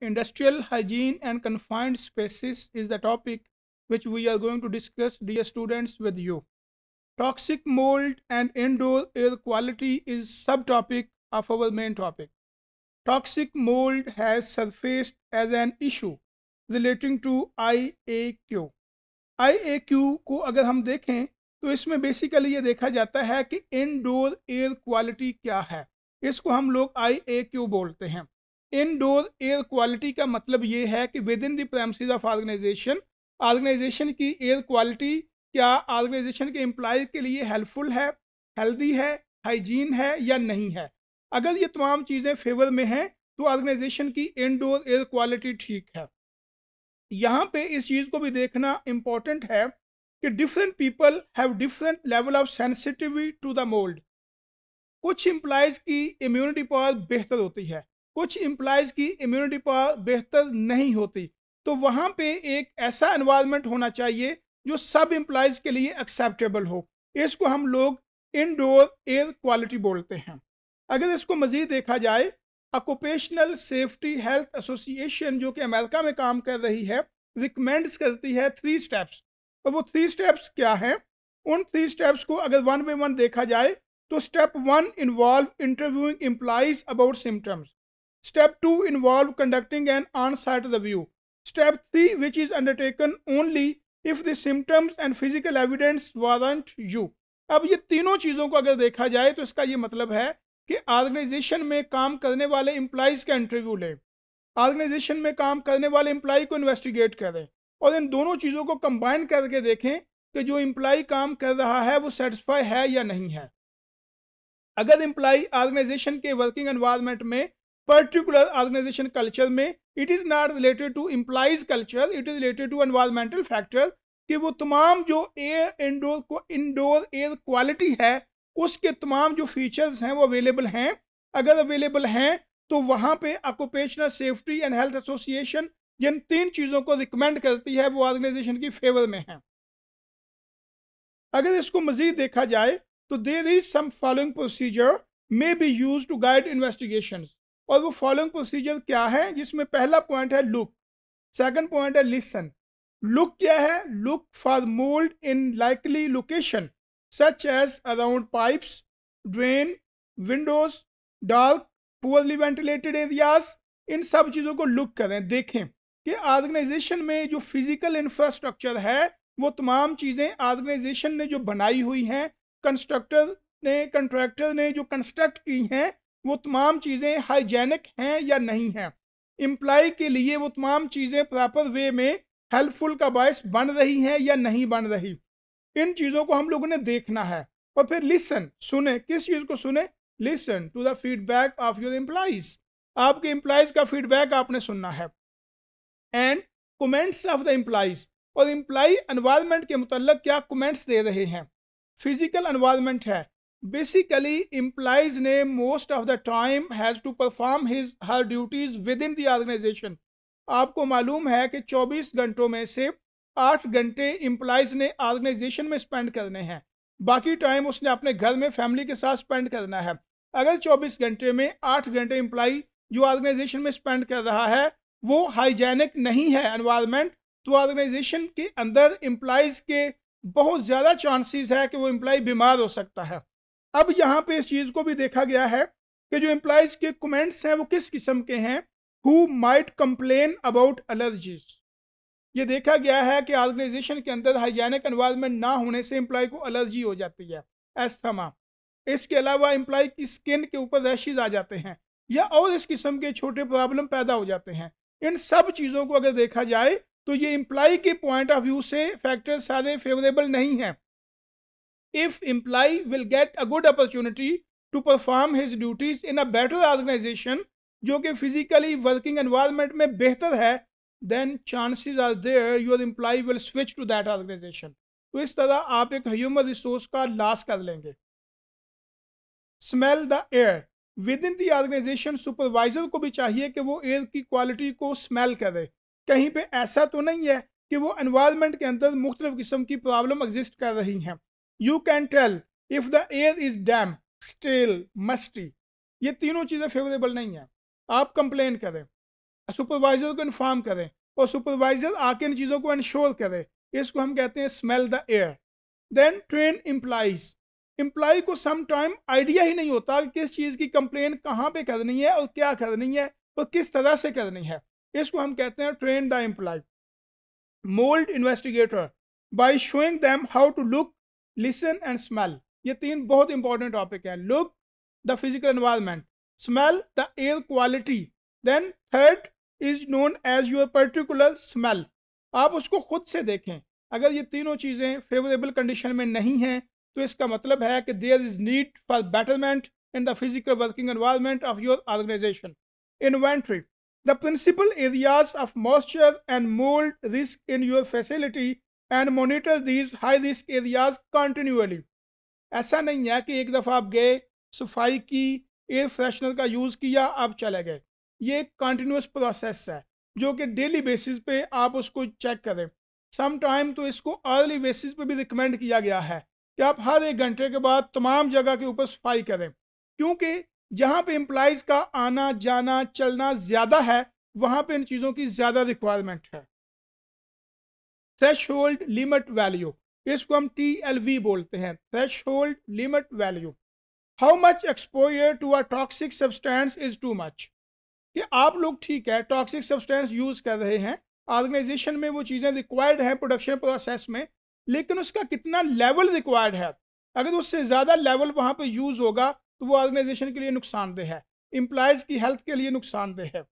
Industrial hygiene and confined spaces is the topic which we are going to discuss, dear students, with you. Toxic mold and indoor air quality is subtopic of our main topic. Toxic mold has surfaced as an issue relating to IAQ. IAQ को अगर हम देखें तो इसमें basically ये देखा जाता है कि इनडोर एयर क्वालिटी क्या है इसको हम लोग आई ए क्यू बोलते हैं इनडोर एयर क्वालिटी का मतलब ये है कि within the premises of organization organization की एयर क्वालिटी क्या ऑर्गेनाइजेशन के एम्प्लॉय के लिए हेल्पफुल है हेल्दी है हाइजीन है या नहीं है अगर ये तमाम चीज़ें फेवर में हैं तो ऑर्गेनाइजेशन की इनडोर एयर क्वालिटी ठीक है यहाँ पे इस चीज़ को भी देखना इम्पॉर्टेंट है कि different people have different level of sensitivity to the mould कुछ इम्प्लाइज की इम्यूनिटी पावर बेहतर होती है कुछ इम्प्लाइज की इम्यूनिटी पावर बेहतर नहीं होती तो वहाँ पे एक ऐसा इन्वायरमेंट होना चाहिए जो सब एम्प्लॉयज़ के लिए एक्सेप्टेबल हो इसको हम लोग इनडोर एयर क्वालिटी बोलते हैं अगर इसको मज़ीद देखा जाए ऑक्यूपेशनल सेफ्टी हेल्थ एसोसिएशन जो कि अमेरिका में काम कर रही है रिकमेंड्स करती है थ्री स्टेप्स और वो थ्री स्टेप्स क्या हैं उन थ्री स्टेप्स को अगर वन बाई वन देखा जाए तो step one involve interviewing employees about symptoms Step 2 involve conducting an on-site review. Step 3 which is undertaken only if the symptoms and physical evidence warrant you. अब ये तीनों चीज़ों को अगर देखा जाए तो इसका ये मतलब है कि ऑर्गेनाइजेशन में काम करने वाले एम्प्लॉयज़ का इंटरव्यू लें ऑर्गेनाइजेशन में काम करने वाले एम्प्लॉय को इन्वेस्टिगेट करें और इन दोनों चीज़ों को कंबाइन करके देखें कि जो एम्प्लॉय काम कर रहा है वो सेटिस्फाई है या नहीं है अगर एम्प्लॉय ऑर्गेनाइजेशन के वर्किंग एनवायरनमेंट में पर्टिकुलर ऑर्गेनाइजेशन कल्चर में it is not related to employees culture it is related to environmental factor कि वो तमाम जो एयर इंडोर को इंडोर एयर क्वालिटी है उसके तमाम जो फीचर्स हैं वो अवेलेबल हैं अगर अवेलेबल हैं तो वहाँ पे occupational safety and health association जिन तीन चीज़ों को रिकमेंड करती है वो ऑर्गेनाइजेशन की फेवर में है अगर इसको मज़ीद देखा जाए तो there is some following procedure may be used to guide investigation और वो फॉलोइंग प्रोसीजर क्या है जिसमें पहला पॉइंट है लुक सेकंड पॉइंट है लिसन लुक क्या है look for mould in likely location such as around pipes drain windows dark poorly ventilated areas इन सब चीज़ों को लुक करें देखें कि ऑर्गेनाइजेशन में जो फिजिकल इंफ्रास्ट्रक्चर है वो तमाम चीज़ें ऑर्गेनाइजेशन ने जो बनाई हुई हैं कंस्ट्रक्टर ने कंट्रैक्टर ने जो कंस्ट्रक्ट की हैं वो तमाम चीज़ें हाइजेनिक हैं या नहीं हैं इम्प्लाई के लिए वो तमाम चीज़ें प्रॉपर वे में हेल्पफुल का बायस बन रही हैं या नहीं बन रही इन चीज़ों को हम लोगों ने देखना है और फिर लिसन सुने किस चीज़ को सुने listen to the feedback of your employees आपके एम्प्लाइज का फीडबैक आपने सुनना है and comments of the employees और एम्प्लाई एनवायरनमेंट के मुतल क्या कमेंट्स दे रहे हैं फिजिकल एनवायरनमेंट है basically implies name most of the time has to perform his her duties within the organization आपको मालूम है कि 24 घंटों में से 8 घंटे इम्प्लाइज ने ऑर्गेनाइजेशन में स्पेंड करने हैं बाकी टाइम उसने अपने घर में फैमिली के साथ स्पेंड करना है अगर 24 घंटे में 8 घंटे इम्प्लाई जो ऑर्गेनाइजेशन में स्पेंड कर रहा है वो हाइजेनिक नहीं है एनवायरमेंट तो ऑर्गेनाइजेशन के अंदर इम्प्लाइज के बहुत ज़्यादा चांसिस है कि वो इम्प्लाई बीमार हो सकता है अब यहाँ पे इस चीज को भी देखा गया है कि जो एम्प्लाइज के कमेंट्स हैं वो किस किस्म के हैं who might complain about allergies ये देखा गया है कि ऑर्गेनाइजेशन के अंदर हाइजेनिक एनवायरनमेंट ना होने से एम्प्लॉय को एलर्जी हो जाती है एस्थमा इसके अलावा एम्प्लॉय की स्किन के ऊपर रैशेज आ जाते हैं या और इस किस्म के छोटे प्रॉब्लम पैदा हो जाते हैं इन सब चीज़ों को अगर देखा जाए तो ये एम्प्लॉय के पॉइंट ऑफ व्यू से फैक्टर्स सारे फेवरेबल नहीं हैं if employee will get a good opportunity to perform his duties in a better organization जो कि फिजिकली वर्किंग एनवायरनमेंट में बेहतर है then chances are there your employee will switch to that organization तो इस तरह आप एक ह्यूमन रिसोर्स का लॉस कर लेंगे smell the air within the organization supervisor को भी चाहिए कि वो एयर की क्वालिटी को स्मेल करे कहीं पे ऐसा तो नहीं है कि वो एनवायरनमेंट के अंदर मुख्तलिफ किस्म की प्रॉब्लम एग्जिस्ट कर रही हैं you can tell if the air is damp stale musty ये तीनों चीज़ें फेवरेबल नहीं है आप कंप्लेन करें सुपरवाइजर को इन्फॉर्म करें और सुपरवाइजर आके इन चीज़ों को इंश्योर करें इसको हम कहते हैं smell the air then train employees employee को सम टाइम आइडिया ही नहीं होता कि किस चीज़ की कंप्लेन कहाँ पे करनी है और क्या करनी है और किस तरह से करनी है इसको हम कहते हैं train the employee mould investigator by showing them how to look listen and smell ये तीन बहुत इंपॉर्टेंट टॉपिक हैं look the physical environment smell the air quality then third is known as your particular smell आप उसको खुद से देखें अगर ये तीनों चीज़ें फेवरेबल कंडीशन में नहीं हैं तो इसका मतलब है कि there is need for betterment in the physical working environment of your organization inventory the principal areas of moisture and mould risk in your facility and monitor these high risk areas continuously ऐसा नहीं है कि एक दफ़ा आप गए सफाई की एयर फ्रेशनर का यूज़ किया आप चले गए ये एक कंटिन्यूस प्रोसेस है जो कि डेली बेसिस पे आप उसको चेक करें सम टाइम तो इसको अर्ली बेसिस पे भी रिकमेंड किया गया है कि आप हर एक घंटे के बाद तमाम जगह के ऊपर सफाई करें क्योंकि जहाँ पे एम्प्लॉज़ का आना जाना चलना ज़्यादा है वहाँ पे इन चीज़ों की ज़्यादा रिक्वायरमेंट है थ्रेश लिमिट वैल्यू इसको हम टी एल वी बोलते हैं threshold limit value how much exposure to a toxic substance is too much कि आप लोग ठीक है टॉक्सिक सब्सटेंस यूज़ कर रहे हैं ऑर्गेनाइजेशन में वो चीज़ें रिक्वायर्ड हैं प्रोडक्शन प्रोसेस में लेकिन उसका कितना लेवल रिक्वायर्ड है अगर उससे ज़्यादा लेवल वहाँ पर यूज़ होगा तो वो ऑर्गेनाइजेशन के लिए नुकसानदेह है इम्प्लाइज की हेल्थ के लिए नुकसानदेह है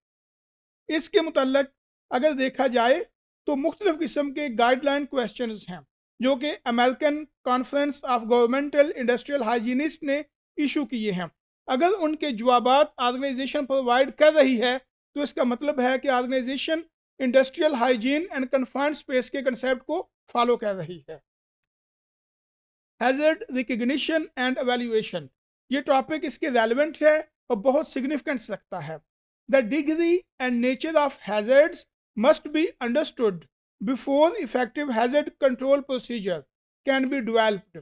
इसके मतलब अगर देखा जाए तो मुख्तलिफ़ किस्म के गाइडलाइन क्वेश्चन हैं जो कि American conference of governmental industrial hygienist ने इशू किए हैं अगर उनके जवाब आर्गनाइजेशन प्रोवाइड कर रही है तो इसका मतलब है कि organisation industrial hygiene and confined space के कंसेप्ट को फॉलो कर रही है हैजर्ड रिकग्निशन एंड एवेल्यूएशन ये टॉपिक इसके रेलिवेंट है और बहुत सिग्निफिकेंस रखता है the degree and nature of hazards must be understood before effective hazard control procedure can be developed.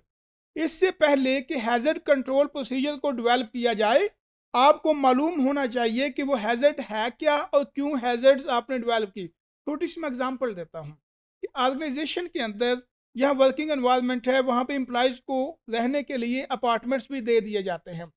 इससे पहले कि hazard कंट्रोल प्रोसीजर को develop किया जाए आपको मालूम होना चाहिए कि वो हैजर्ड है क्या और क्यों हैजर्ड्स आपने डेवलप की छोटी सी मैं एग्जांपल देता हूँ कि ऑर्गेनाइजेशन के अंदर यहाँ वर्किंग एनवायरनमेंट है वहाँ पे एम्प्लॉयज़ को रहने के लिए अपार्टमेंट्स भी दे दिए जाते हैं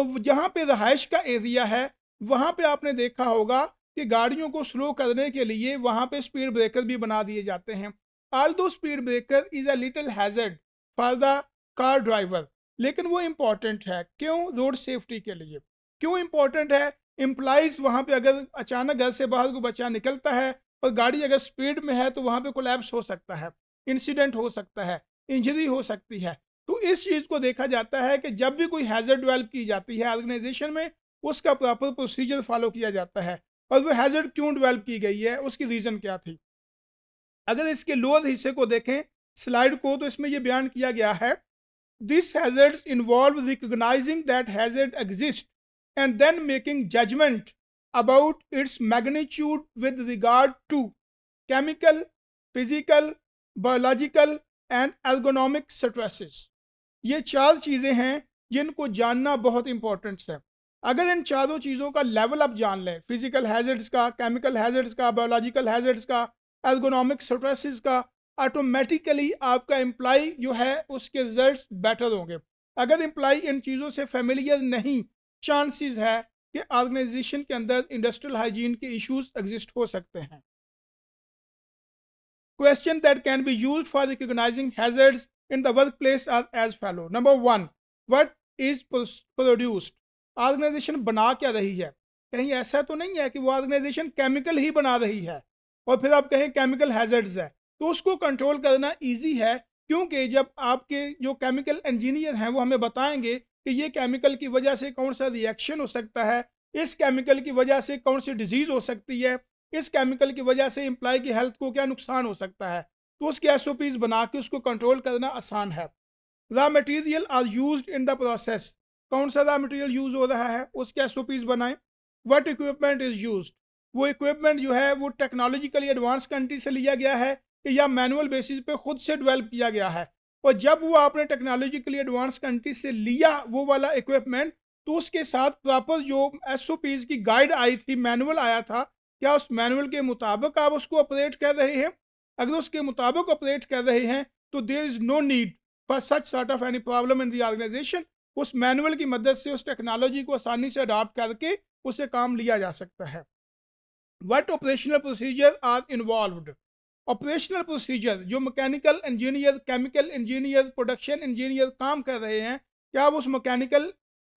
और जहाँ पर रहायश का एरिया है वहाँ पर आपने देखा होगा कि गाड़ियों को स्लो करने के लिए वहाँ पे स्पीड ब्रेकर भी बना दिए जाते हैं although speed breaker is a little hazard for the car driver लेकिन वो इम्पॉर्टेंट है क्यों रोड सेफ्टी के लिए क्यों इम्पॉर्टेंट है एम्प्लाइज वहाँ पे अगर अचानक घर से बाहर को बच्चा निकलता है और गाड़ी अगर स्पीड में है तो वहाँ पर कोलैप्स हो सकता है इंसिडेंट हो सकता है इंजरी हो सकती है तो इस चीज़ को देखा जाता है कि जब भी कोई हैज़र डिवेल्प की जाती है ऑर्गेनाइजेशन में उसका प्रॉपर प्रोसीजर फॉलो किया जाता है और वो हैजर्ड क्यों डेवलप की गई है उसकी रीज़न क्या थी अगर इसके लोअर हिस्से को देखें स्लाइड को तो इसमें यह बयान किया गया है this hazard involve recognising that hazard exist and then making judgement about its magnitude with regard to chemical physical biological and ergonomic stresses ये चार चीज़ें हैं जिनको जानना बहुत इम्पोर्टेंट है अगर इन चारों चीज़ों का लेवल आप जान लें फिजिकल हैजर्ड्स का केमिकल हैजर्ड्स का बायोलॉजिकल हैजर्ड्स का एल्गोनॉमिक स्ट्रेसिस का ऑटोमेटिकली आपका एम्प्लाई जो है उसके रिजल्ट बेटर होंगे अगर एम्प्लाई इन चीज़ों से फेमिलियर नहीं चांसेस है कि ऑर्गेनाइजेशन के अंदर इंडस्ट्रियल हाइजीन के इश्यूज एग्जिस्ट हो सकते हैं question that can be use for recognising hazards in the workplace are as follow number one what is produced organisation बना क्या रही है कहीं ऐसा तो नहीं है कि वो ऑर्गेनाइजेशन केमिकल ही बना रही है और फिर आप कहें केमिकल हैजर्ड्स है तो उसको कंट्रोल करना ईजी है क्योंकि जब आपके जो केमिकल इंजीनियर हैं वो हमें बताएंगे कि ये केमिकल की वजह से कौन सा रिएक्शन हो सकता है इस केमिकल की वजह से कौन सी डिजीज़ हो सकती है इस केमिकल की वजह से इम्प्लाई की हेल्थ को क्या नुकसान हो सकता है तो उसके एस बना के उसको कंट्रोल करना आसान है raw material are use in the process कौन सा मटेरियल यूज हो रहा है उसके एस बनाएं वट इक्विपमेंट इज़ यूज वो इक्विपमेंट जो है वो टेक्नोलॉजिकली एडवांस कंट्री से लिया गया है या मैनुअल बेसिस पे खुद से डेवलप किया गया है और जब वो आपने टेक्नोलॉजिकली एडवांस कंट्री से लिया वो वाला इक्विपमेंट तो उसके साथ प्रॉपर जो एस की गाइड आई थी मैनुअल आया था क्या उस मैनुअल के मुताबिक आप उसको ऑपरेट कर रहे हैं अगर उसके मुताबिक ऑपरेट कर रहे हैं तो there is no need for such sort of any problem in the organisation उस मैनुअल की मदद से उस टेक्नोलॉजी को आसानी से अडॉप्ट करके उसे काम लिया जा सकता है what operational procedure are involve operational procedure जो mechanical engineer chemical engineer production engineer काम कर रहे हैं क्या आप उस मैकेनिकल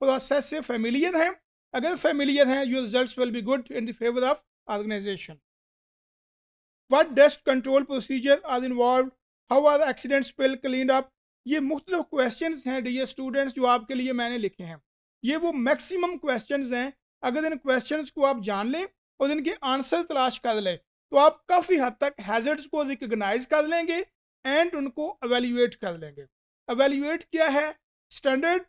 प्रोसेस से फेमिलियर हैं अगर फेमिलियर हैं you result will be good in the favour of organisation what dust control procedure are involve how are accidents spill clean up ये मुख्तु क्वेश्चन हैं डी स्टूडेंट्स जो आपके लिए मैंने लिखे हैं ये वो मैक्सिमम क्वेश्चन हैं अगर इन क्वेश्चन को आप जान लें और इनके आंसर तलाश कर लें तो आप काफ़ी हद तक हैजर्ड्स को रिकगनाइज कर लेंगे एंड उनको अवेल्यूएट कर लेंगे अवेल्यूएट क्या है स्टैंडर्ड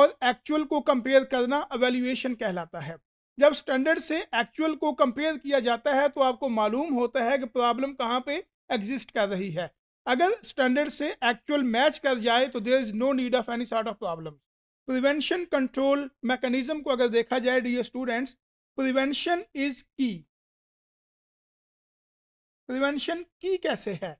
और एक्चुअल को कंपेयर करना अवेल्यूएशन कहलाता है जब स्टैंडर्ड से एक्चुअल को कंपेयर किया जाता है तो आपको मालूम होता है कि प्रॉब्लम कहाँ पे एग्जिस्ट कर रही है अगर स्टैंडर्ड से एक्चुअल मैच कर जाए तो there is no need of any sort of problem prevention control mechanism को अगर देखा जाए डी स्टूडेंट्स प्रिवेंशन इज की प्रिवेंशन की कैसे है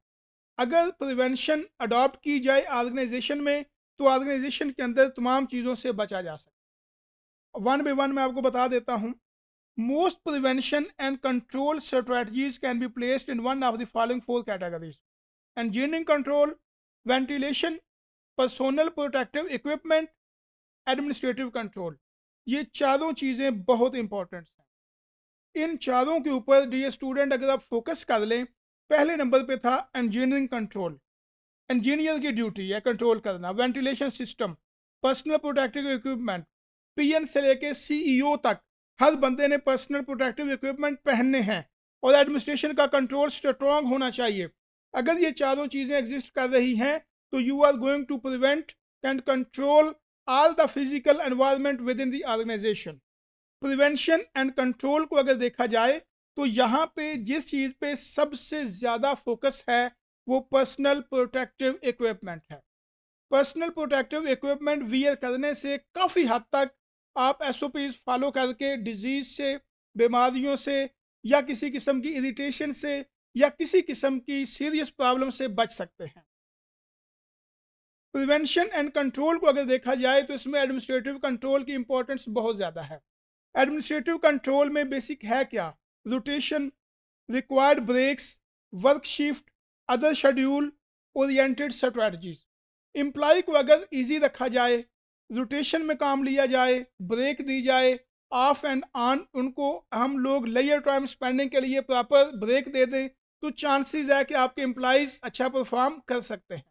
अगर प्रिवेंशन अडॉप्ट की जाए ऑर्गेनाइजेशन में तो ऑर्गेनाइजेशन के अंदर तमाम चीज़ों से बचा जा सकता वन बाई वन मैं आपको बता देता हूँ most prevention and control strategies can be placed in one of the following four categories engineering control, ventilation, personal protective equipment, administrative control. ये चारों चीज़ें बहुत इंपॉर्टेंट हैं इन चारों के ऊपर डी स्टूडेंट अगर आप फोकस कर लें पहले नंबर पे था इंजीनियरिंग कंट्रोल इंजीनियर की ड्यूटी है कंट्रोल करना ventilation system personal protective equipment peon से लेके सीईओ e तक हर बंदे ने पर्सनल प्रोटेक्टिव इक्विपमेंट पहनने हैं और एडमिनिस्ट्रेशन का कंट्रोल स्ट्रॉन्ग होना चाहिए अगर ये चारों चीज़ें एग्जिस्ट कर रही हैं तो you are going to prevent and control all the physical environment within the organisation prevention and control को अगर देखा जाए तो यहाँ पे जिस चीज़ पे सबसे ज़्यादा फोकस है वो पर्सनल प्रोटेक्टिव इक्विपमेंट है पर्सनल प्रोटेक्टिव इक्विपमेंट वियर करने से काफ़ी हद तक आप एस ओ पीज फॉलो करके डिजीज़ से बीमारियों से या किसी किस्म की इरिटेशन से या किसी किस्म की सीरियस प्रॉब्लम से बच सकते हैं प्रिवेंशन एंड कंट्रोल को अगर देखा जाए तो इसमें एडमिनिस्ट्रेटिव कंट्रोल की इंपॉर्टेंस बहुत ज़्यादा है एडमिनिस्ट्रेटिव कंट्रोल में बेसिक है क्या rotation required breaks work shift other schedule oriented strategies employee को अगर इजी रखा जाए रोटेशन में काम लिया जाए ब्रेक दी जाए ऑफ एंड ऑन उनको हम लोग लेयर टाइम स्पेंडिंग के लिए प्रॉपर ब्रेक दे दें तो चांसेस है कि आपके एम्प्लाइज अच्छा परफॉर्म कर सकते हैं